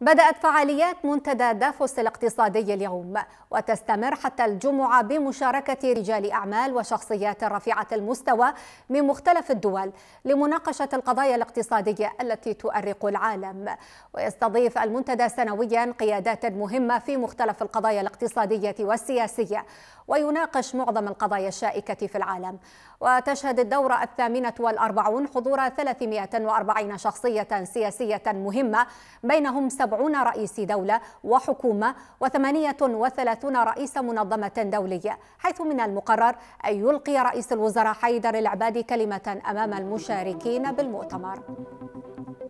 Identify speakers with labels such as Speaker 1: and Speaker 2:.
Speaker 1: بدأت فعاليات منتدى دافوس الاقتصادي اليوم وتستمر حتى الجمعة بمشاركة رجال أعمال وشخصيات رفيعة المستوى من مختلف الدول لمناقشة القضايا الاقتصادية التي تؤرق العالم ويستضيف المنتدى سنويا قيادات مهمة في مختلف القضايا الاقتصادية والسياسية ويناقش معظم القضايا الشائكة في العالم وتشهد الدورة الثامنة والأربعون حضور 340 شخصية سياسية مهمة بينهم 70 رئيس دولة وحكومة و38 رئيس منظمة دولية حيث من المقرر أن يلقي رئيس الوزراء حيدر العبادي كلمة أمام المشاركين
Speaker 2: بالمؤتمر